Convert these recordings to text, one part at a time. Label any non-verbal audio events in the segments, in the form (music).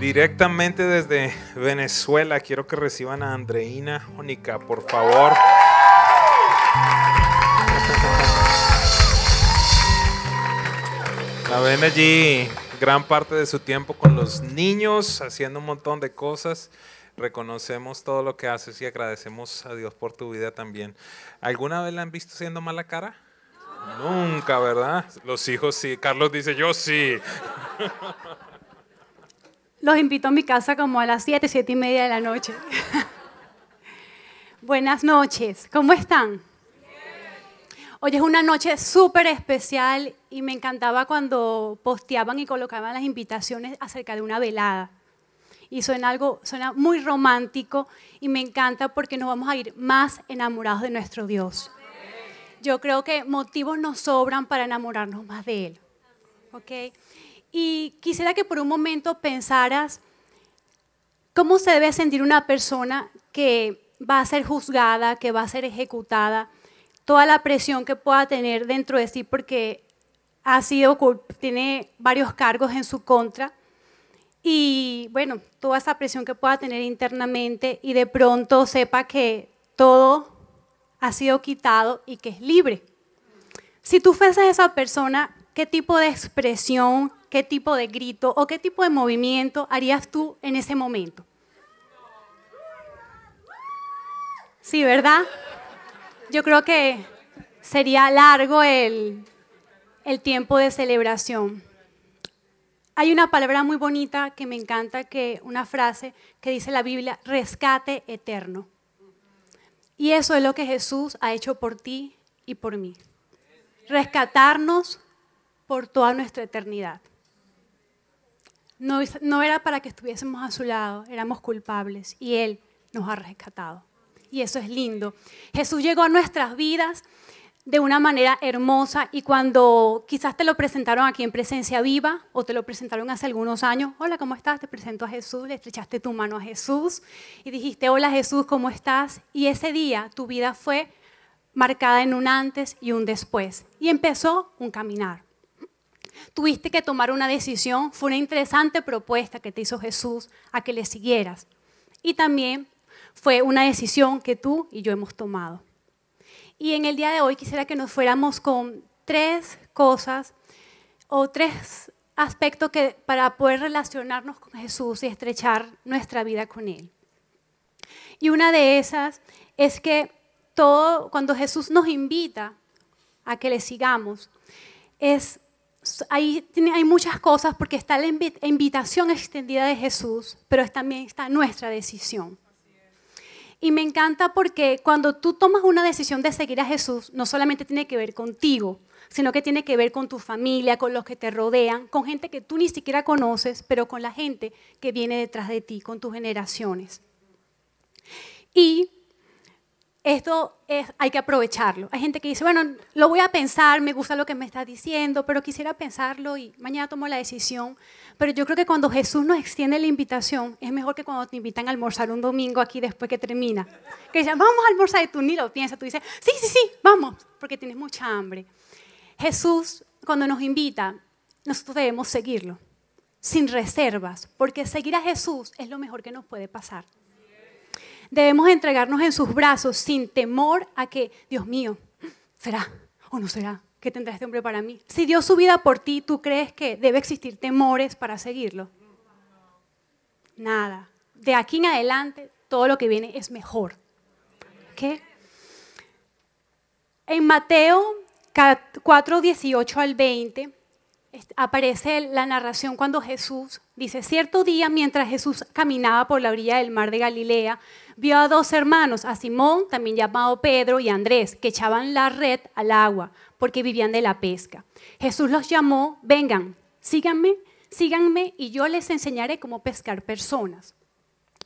Directamente desde Venezuela, quiero que reciban a Andreina Jónica, por favor. La ven allí gran parte de su tiempo con los niños, haciendo un montón de cosas. Reconocemos todo lo que haces y agradecemos a Dios por tu vida también. ¿Alguna vez la han visto siendo mala cara? Nunca, ¿verdad? Los hijos sí. Carlos dice, yo sí. (laughs) los invito a mi casa como a las 7, 7 y media de la noche. (laughs) Buenas noches, ¿cómo están? Hoy es una noche súper especial y me encantaba cuando posteaban y colocaban las invitaciones acerca de una velada. Y suena algo, suena muy romántico y me encanta porque nos vamos a ir más enamorados de nuestro Dios. Yo creo que motivos nos sobran para enamorarnos más de Él. ¿ok?, y quisiera que por un momento pensaras cómo se debe sentir una persona que va a ser juzgada, que va a ser ejecutada, toda la presión que pueda tener dentro de sí porque ha sido, tiene varios cargos en su contra y bueno, toda esa presión que pueda tener internamente y de pronto sepa que todo ha sido quitado y que es libre. Si tú fueses esa persona, ¿qué tipo de expresión, qué tipo de grito o qué tipo de movimiento harías tú en ese momento. Sí, ¿verdad? Yo creo que sería largo el, el tiempo de celebración. Hay una palabra muy bonita que me encanta, que una frase que dice la Biblia, rescate eterno. Y eso es lo que Jesús ha hecho por ti y por mí. Rescatarnos por toda nuestra eternidad. No, era para que estuviésemos a su lado, éramos culpables y Él nos ha rescatado. Y eso es lindo. Jesús llegó a nuestras vidas de una manera hermosa y cuando quizás te lo presentaron aquí en presencia viva o te lo presentaron hace algunos años, hola, ¿cómo estás? Te presento a Jesús, le estrechaste tu mano a Jesús y dijiste, hola Jesús, ¿cómo estás? Y ese día tu vida fue marcada en un antes y un después y empezó un caminar tuviste que tomar una decisión, fue una interesante propuesta que te hizo Jesús a que le siguieras. Y también fue una decisión que tú y yo hemos tomado. Y en el día de hoy quisiera que nos fuéramos con tres cosas o tres aspectos que, para poder relacionarnos con Jesús y estrechar nuestra vida con Él. Y una de esas es que todo, cuando Jesús nos invita a que le sigamos, es ahí hay muchas cosas porque está la invitación extendida de Jesús, pero también está nuestra decisión. Y me encanta porque cuando tú tomas una decisión de seguir a Jesús, no solamente tiene que ver contigo, sino que tiene que ver con tu familia, con los que te rodean, con gente que tú ni siquiera conoces, pero con la gente que viene detrás de ti, con tus generaciones. Y esto hay que aprovecharlo. Hay gente que dice, bueno, lo voy a pensar, me gusta lo que me estás diciendo, pero quisiera pensarlo y mañana tomo la decisión. Pero yo creo que cuando Jesús nos extiende la invitación, es mejor que cuando te invitan a almorzar un domingo aquí después que termina. Que dicen, vamos a almorzar de tú ni lo piensas, tú dices, sí, sí, sí, vamos, porque tienes mucha hambre. Jesús, cuando nos invita, nosotros debemos seguirlo, sin reservas, porque seguir a Jesús es lo mejor que nos puede pasar. Debemos entregarnos en sus brazos sin temor a que, Dios mío, será o no será que tendrá este hombre para mí. Si dio su vida por ti, ¿tú crees que debe existir temores para seguirlo? Nada. De aquí en adelante, todo lo que viene es mejor. ¿Qué? En Mateo 4, 18 al 20 aparece la narración cuando Jesús dice, cierto día mientras Jesús caminaba por la orilla del mar de Galilea, vio a dos hermanos, a Simón, también llamado Pedro, y a Andrés, que echaban la red al agua porque vivían de la pesca. Jesús los llamó, vengan, síganme, síganme y yo les enseñaré cómo pescar personas.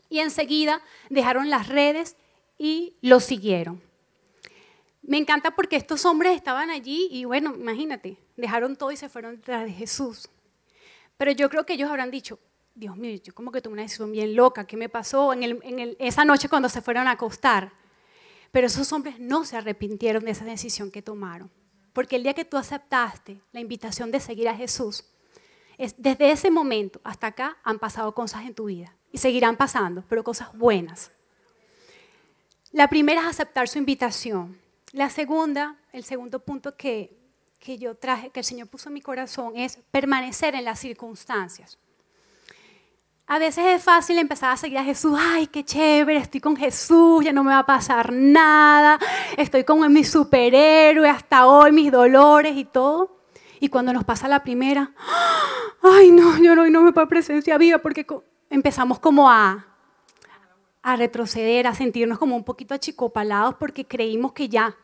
Y enseguida dejaron las redes y los siguieron me encanta porque estos hombres estaban allí y bueno, imagínate, dejaron todo y se fueron detrás de Jesús. Pero yo creo que ellos habrán dicho, Dios mío, yo como que tomé una decisión bien loca, ¿qué me pasó en, esa noche cuando se fueron a acostar? Pero esos hombres no se arrepintieron de esa decisión que tomaron. Porque el día que tú aceptaste la invitación de seguir a Jesús, desde ese momento hasta acá han pasado cosas en tu vida y seguirán pasando, pero cosas buenas. La primera es aceptar su invitación. La segunda, el segundo punto que, yo traje, que el Señor puso en mi corazón, es permanecer en las circunstancias. A veces es fácil empezar a seguir a Jesús. Ay, qué chévere, estoy con Jesús, ya no me va a pasar nada. Estoy con mi superhéroe hasta hoy, mis dolores y todo. Y cuando nos pasa la primera, ¡ah! ay, no, yo no, no me puedo presencia viva porque empezamos como a, a retroceder, a sentirnos como un poquito achicopalados porque creímos que ya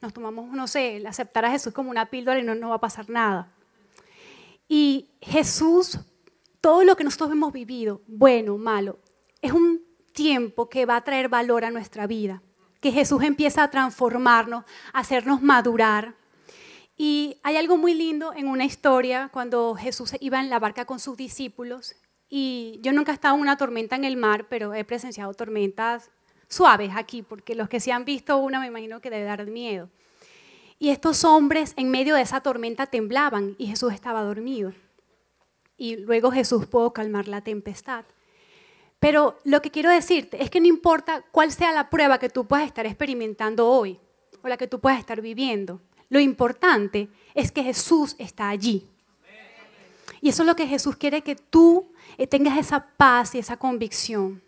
nos tomamos, no sé, el aceptar a Jesús como una píldora y no nos va a pasar nada. Y Jesús, todo lo que nosotros hemos vivido, bueno, malo, es un tiempo que va a traer valor a nuestra vida, que Jesús empieza a transformarnos, a hacernos madurar. Y hay algo muy lindo en una historia cuando Jesús iba en la barca con sus discípulos y yo nunca he estado en una tormenta en el mar, pero he presenciado tormentas suaves aquí, porque los que se sí han visto una me imagino que debe dar miedo. Y estos hombres en medio de esa tormenta temblaban y Jesús estaba dormido. Y luego Jesús pudo calmar la tempestad. Pero lo que quiero decirte es que no importa cuál sea la prueba que tú puedas estar experimentando hoy o la que tú puedas estar viviendo, lo importante es que Jesús está allí. Y eso es lo que Jesús quiere que tú eh, tengas esa paz y esa convicción.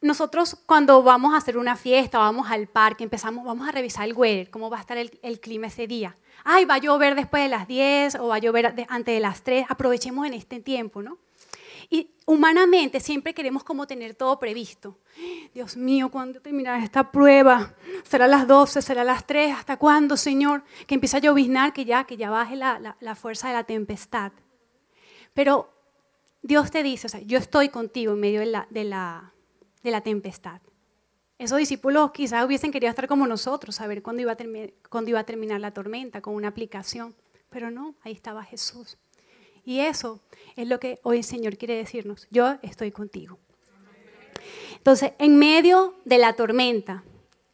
Nosotros cuando vamos a hacer una fiesta, vamos al parque, empezamos, vamos a revisar el weather, cómo va a estar el, el clima ese día. Ay, va a llover después de las 10 o va a llover antes de las 3, aprovechemos en este tiempo, ¿no? Y humanamente siempre queremos como tener todo previsto. Dios mío, ¿cuándo terminará esta prueba? ¿Será a las 12? ¿Será a las 3? ¿Hasta cuándo, Señor? Que empieza a lloviznar, que ya, que ya baje la, fuerza de la tempestad. Pero Dios te dice, o sea, yo estoy contigo en medio de la, de la, de la tempestad. Esos discípulos quizás hubiesen querido estar como nosotros, saber cuándo cuándo iba a terminar la tormenta con una aplicación, pero no, ahí estaba Jesús. Y eso es lo que hoy el Señor quiere decirnos. Yo estoy contigo. Entonces, en medio de la tormenta,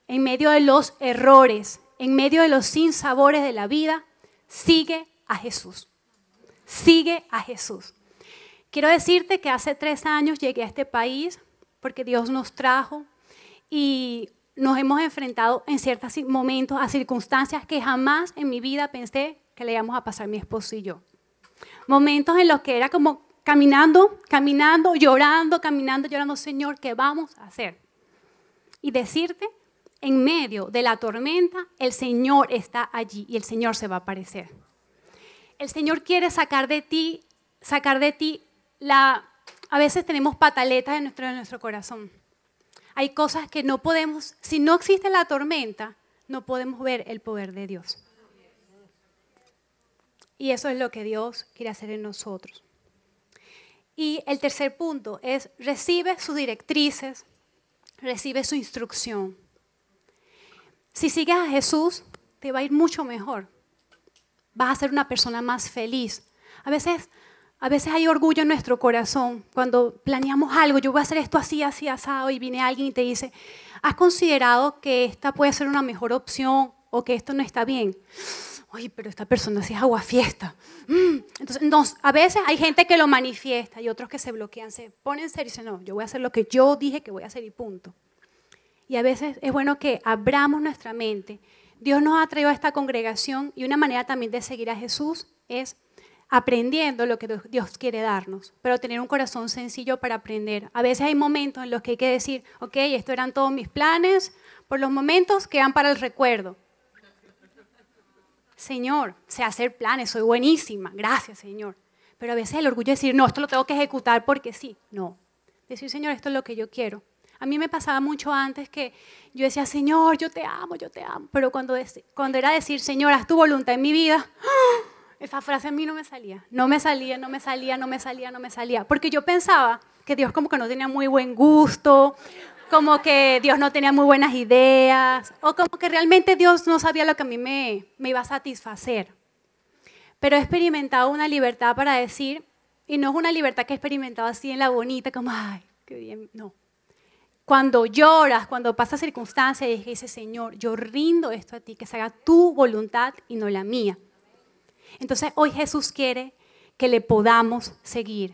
en medio de los errores, en medio de los sinsabores de la vida, sigue a Jesús. Sigue a Jesús. Quiero decirte que hace tres años llegué a este país porque Dios nos trajo y nos hemos enfrentado en ciertos momentos a circunstancias que jamás en mi vida pensé que le íbamos a pasar mi esposo y yo momentos en los que era como caminando, caminando, llorando, caminando, llorando, Señor, ¿qué vamos a hacer? Y decirte, en medio de la tormenta, el Señor está allí y el Señor se va a aparecer. El Señor quiere sacar de ti, sacar de ti la... A veces tenemos pataletas en nuestro, en nuestro corazón. Hay cosas que no podemos, si no existe la tormenta, no podemos ver el poder de Dios. Y eso es lo que Dios quiere hacer en nosotros. Y el tercer punto es, recibe sus directrices, recibe su instrucción. Si sigues a Jesús, te va a ir mucho mejor. Vas a ser una persona más feliz. A veces, a veces hay orgullo en nuestro corazón cuando planeamos algo. Yo voy a hacer esto así, así, asado. Y viene alguien y te dice, ¿has considerado que esta puede ser una mejor opción o que esto no está bien? Oye, pero esta persona sí es agua fiesta. Mm, entonces, a veces hay gente que lo manifiesta y otros que se bloquean, se ponen serio y dicen, no, yo voy a hacer lo que yo dije que voy a hacer y punto. Y a veces es bueno que abramos nuestra mente. Dios nos ha traído a esta congregación y una manera también de seguir a Jesús es aprendiendo lo que Dios quiere darnos, pero tener un corazón sencillo para aprender. A veces hay momentos en los que hay que decir, ok, estos eran todos mis planes, por los momentos quedan para el recuerdo. Señor, sé hacer planes, soy buenísima, gracias Señor. Pero a veces el orgullo es decir, no, esto lo tengo que ejecutar porque sí, no. Decir, Señor, esto es lo que yo quiero. A mí me pasaba mucho antes que yo decía, Señor, yo te amo, yo te amo. Pero cuando, cuando era decir, Señor, haz tu voluntad en mi vida, (gasps) esa frase a mí no me salía. No me salía, no me salía, no me salía, no me salía. Porque yo pensaba que Dios como que no tenía muy buen gusto, como que Dios no tenía muy buenas ideas, o como que realmente Dios no sabía lo que a mí me, me iba a satisfacer. Pero he experimentado una libertad para decir, y no es una libertad que he experimentado así en la bonita, como, ay, qué bien, no. Cuando lloras, cuando pasa circunstancias y dices, Señor, yo rindo esto a ti, que se haga tu voluntad y no la mía. Entonces hoy Jesús quiere que le podamos seguir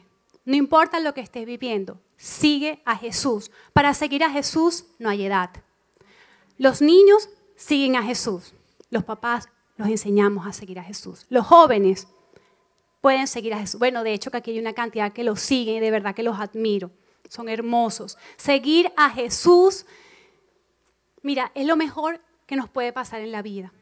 no importa lo que estés viviendo, sigue a Jesús. Para seguir a Jesús no hay edad. Los niños siguen a Jesús. Los papás los enseñamos a seguir a Jesús. Los jóvenes pueden seguir a Jesús. Bueno, de hecho que aquí hay una cantidad que los sigue y de verdad que los admiro. Son hermosos. Seguir a Jesús, mira, es lo mejor que nos puede pasar en la vida.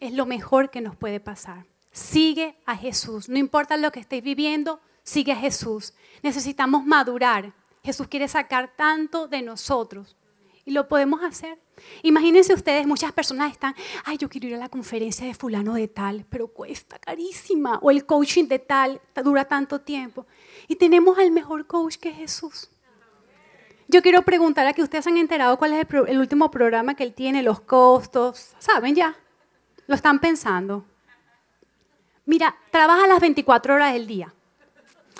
Es lo mejor que nos puede pasar. Sigue a Jesús. No importa lo que estés viviendo, Sigue a Jesús. Necesitamos madurar. Jesús quiere sacar tanto de nosotros. Y lo podemos hacer. Imagínense ustedes, muchas personas están, ay, yo quiero ir a la conferencia de fulano de tal, pero cuesta carísima. O el coaching de tal dura tanto tiempo. Y tenemos al mejor coach que Jesús. Yo quiero preguntar a que ustedes han enterado cuál es el, el último programa que él tiene, los costos. ¿Saben ya? Lo están pensando. Mira, trabaja las 24 horas del día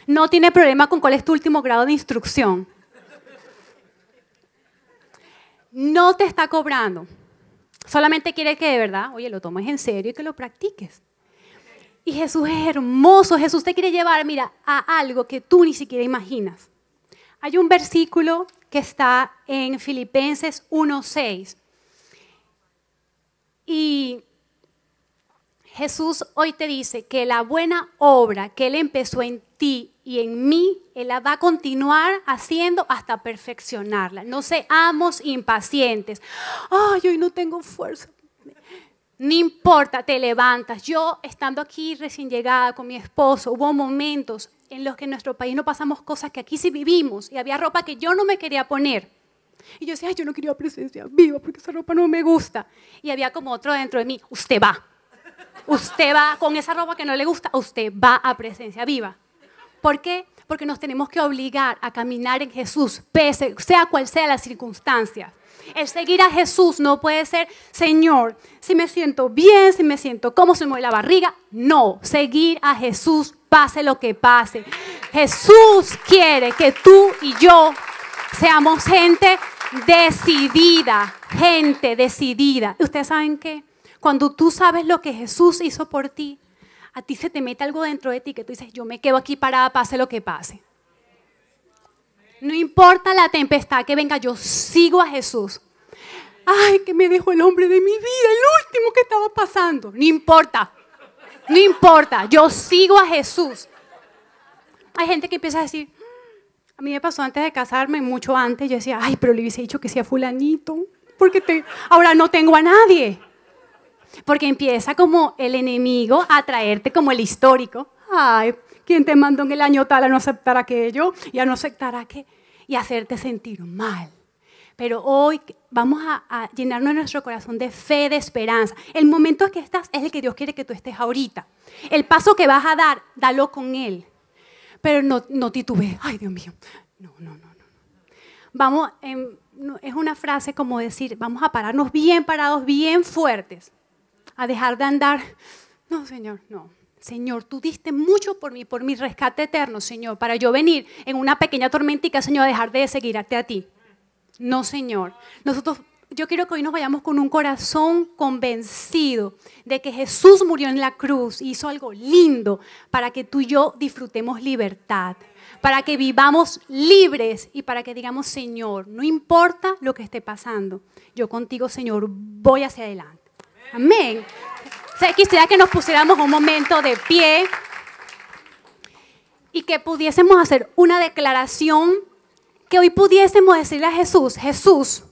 no tiene problema con cuál es tu último grado de instrucción. No te está cobrando. Solamente quiere que de verdad, oye, lo tomes en serio y que lo practiques. Y Jesús es hermoso. Jesús te quiere llevar, mira, a algo que tú ni siquiera imaginas. Hay un versículo que está en Filipenses 1.6. Y Jesús hoy te dice que la buena obra que Él empezó en ti y en mí, Él la va a continuar haciendo hasta perfeccionarla. No seamos impacientes. Ay, hoy no tengo fuerza. No importa, te levantas. Yo, estando aquí recién llegada con mi esposo, hubo momentos en los que en nuestro país no pasamos cosas que aquí sí vivimos y había ropa que yo no me quería poner. Y yo decía, Ay, yo no quería presencia viva porque esa ropa no me gusta. Y había como otro dentro de mí, usted va, Usted va con esa ropa que no le gusta, usted va a presencia viva. ¿Por qué? Porque nos tenemos que obligar a caminar en Jesús, pese, sea cual sea la circunstancia. El seguir a Jesús no puede ser, Señor, si me siento bien, si me siento como se mueve la barriga. No, seguir a Jesús, pase lo que pase. Jesús quiere que tú y yo seamos gente decidida, gente decidida. ¿Ustedes saben qué? cuando tú sabes lo que Jesús hizo por ti, a ti se te mete algo dentro de ti que tú dices, yo me quedo aquí parada, pase lo que pase. No importa la tempestad que venga, yo sigo a Jesús. Ay, que me dejó el hombre de mi vida, el último que estaba pasando. No importa, no importa, yo sigo a Jesús. Hay gente que empieza a decir, mm, a mí me pasó antes de casarme, mucho antes, yo decía, ay, pero le hubiese dicho que sea fulanito, porque te, ahora no tengo a nadie porque empieza como el enemigo a traerte como el histórico. Ay, ¿quién te mandó en el año tal a no aceptar aquello y a no aceptar aquello? Y hacerte sentir mal. Pero hoy vamos a, a, llenarnos nuestro corazón de fe, de esperanza. El momento que estás es el que Dios quiere que tú estés ahorita. El paso que vas a dar, dalo con Él. Pero no, no titubees. Ay, Dios mío. No, no, no. no. Vamos, em, es una frase como decir, vamos a pararnos bien parados, bien fuertes a dejar de andar. No, Señor, no. Señor, tú diste mucho por mí, por mi rescate eterno, Señor, para yo venir en una pequeña tormentica, Señor, a dejar de seguirte a ti. No, Señor. Nosotros, yo quiero que hoy nos vayamos con un corazón convencido de que Jesús murió en la cruz y hizo algo lindo para que tú y yo disfrutemos libertad, para que vivamos libres y para que digamos, Señor, no importa lo que esté pasando, yo contigo, Señor, voy hacia adelante. Amén. O quisiera que nos pusiéramos un momento de pie y que pudiésemos hacer una declaración, que hoy pudiésemos decirle a Jesús, Jesús,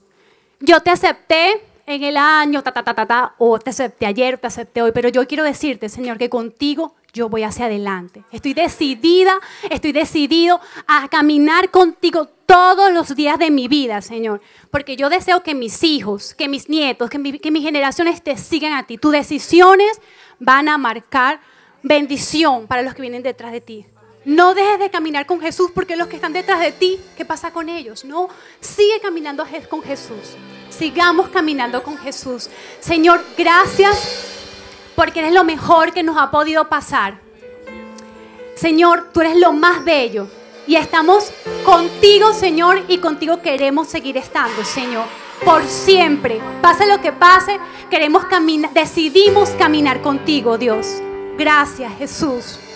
yo te acepté en el año, ta, ta, ta, ta, o te acepté ayer, te acepté hoy, pero yo quiero decirte, Señor, que contigo yo voy hacia adelante. Estoy decidida, estoy decidido a caminar contigo todos los días de mi vida, Señor. Porque yo deseo que mis hijos, que mis nietos, que, mis generaciones te sigan a ti. Tus decisiones van a marcar bendición para los que vienen detrás de ti. No dejes de caminar con Jesús porque los que están detrás de ti, ¿qué pasa con ellos? No, sigue caminando con Jesús. Sigamos caminando con Jesús. Señor, gracias porque eres lo mejor que nos ha podido pasar. Señor, tú eres lo más bello y estamos contigo, Señor, y contigo queremos seguir estando, Señor. Por siempre, pase lo que pase, queremos caminar, decidimos caminar contigo, Dios. Gracias, Jesús.